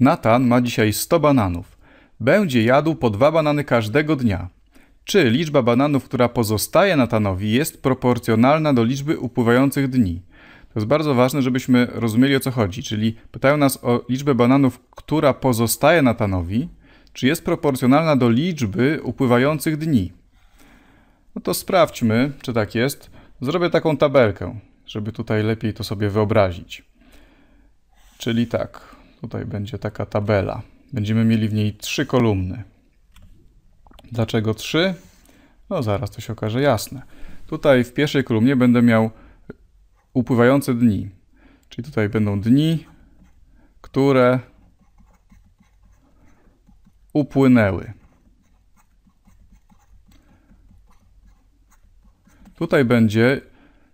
Natan ma dzisiaj 100 bananów. Będzie jadł po dwa banany każdego dnia. Czy liczba bananów, która pozostaje Natanowi, jest proporcjonalna do liczby upływających dni? To jest bardzo ważne, żebyśmy rozumieli o co chodzi. Czyli pytają nas o liczbę bananów, która pozostaje Natanowi, czy jest proporcjonalna do liczby upływających dni. No to sprawdźmy, czy tak jest. Zrobię taką tabelkę, żeby tutaj lepiej to sobie wyobrazić. Czyli tak, Tutaj będzie taka tabela. Będziemy mieli w niej trzy kolumny. Dlaczego trzy? No zaraz to się okaże jasne. Tutaj w pierwszej kolumnie będę miał upływające dni. Czyli tutaj będą dni, które upłynęły. Tutaj będzie,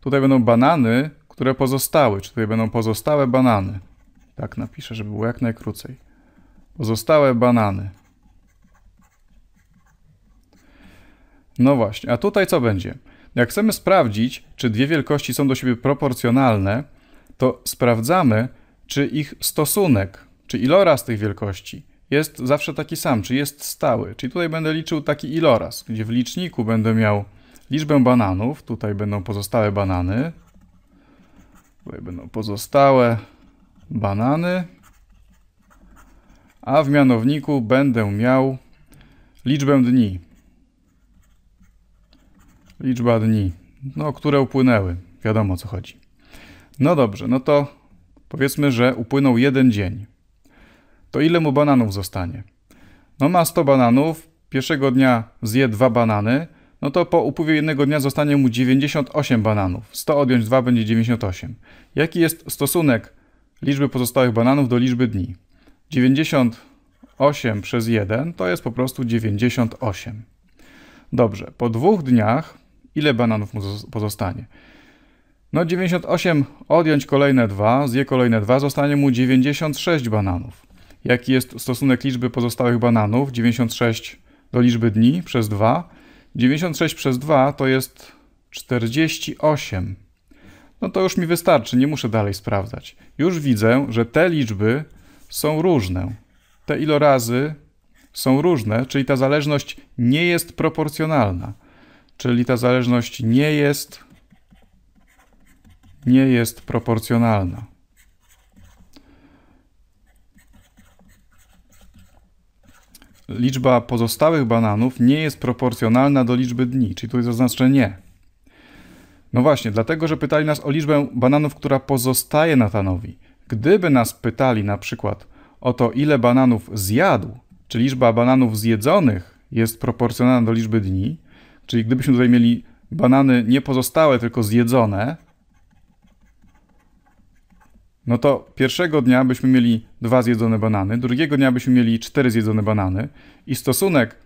tutaj będą banany, które pozostały, czy tutaj będą pozostałe banany. Tak napiszę, żeby było jak najkrócej. Pozostałe banany. No właśnie, a tutaj co będzie? Jak chcemy sprawdzić, czy dwie wielkości są do siebie proporcjonalne, to sprawdzamy, czy ich stosunek, czy iloraz tych wielkości jest zawsze taki sam, czy jest stały. Czyli tutaj będę liczył taki iloraz, gdzie w liczniku będę miał liczbę bananów, tutaj będą pozostałe banany, tutaj będą pozostałe banany, a w mianowniku będę miał liczbę dni. Liczba dni, no, które upłynęły. Wiadomo o co chodzi. No dobrze, no to powiedzmy, że upłynął jeden dzień. To ile mu bananów zostanie? No ma 100 bananów, pierwszego dnia zje dwa banany, no to po upływie jednego dnia zostanie mu 98 bananów. 100 odjąć 2 będzie 98. Jaki jest stosunek liczby pozostałych bananów do liczby dni. 98 przez 1 to jest po prostu 98. Dobrze, po dwóch dniach ile bananów mu pozostanie? No 98 odjąć kolejne 2, zje kolejne 2, zostanie mu 96 bananów. Jaki jest stosunek liczby pozostałych bananów? 96 do liczby dni przez 2. 96 przez 2 to jest 48 no to już mi wystarczy, nie muszę dalej sprawdzać. Już widzę, że te liczby są różne. Te ilorazy są różne, czyli ta zależność nie jest proporcjonalna. Czyli ta zależność nie jest nie jest proporcjonalna. Liczba pozostałych bananów nie jest proporcjonalna do liczby dni, czyli tu jest oznaczenie nie. No właśnie, dlatego, że pytali nas o liczbę bananów, która pozostaje Natanowi. Gdyby nas pytali na przykład o to, ile bananów zjadł, czy liczba bananów zjedzonych jest proporcjonalna do liczby dni, czyli gdybyśmy tutaj mieli banany nie pozostałe, tylko zjedzone, no to pierwszego dnia byśmy mieli dwa zjedzone banany, drugiego dnia byśmy mieli cztery zjedzone banany i stosunek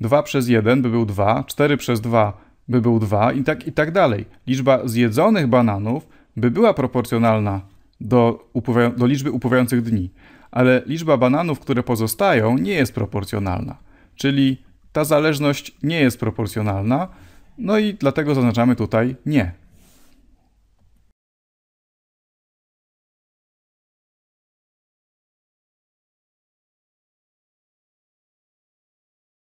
2 przez 1 by był 2, 4 przez 2 by był 2 i tak, i tak dalej. Liczba zjedzonych bananów by była proporcjonalna do, do liczby upływających dni, ale liczba bananów, które pozostają, nie jest proporcjonalna. Czyli ta zależność nie jest proporcjonalna, no i dlatego zaznaczamy tutaj nie.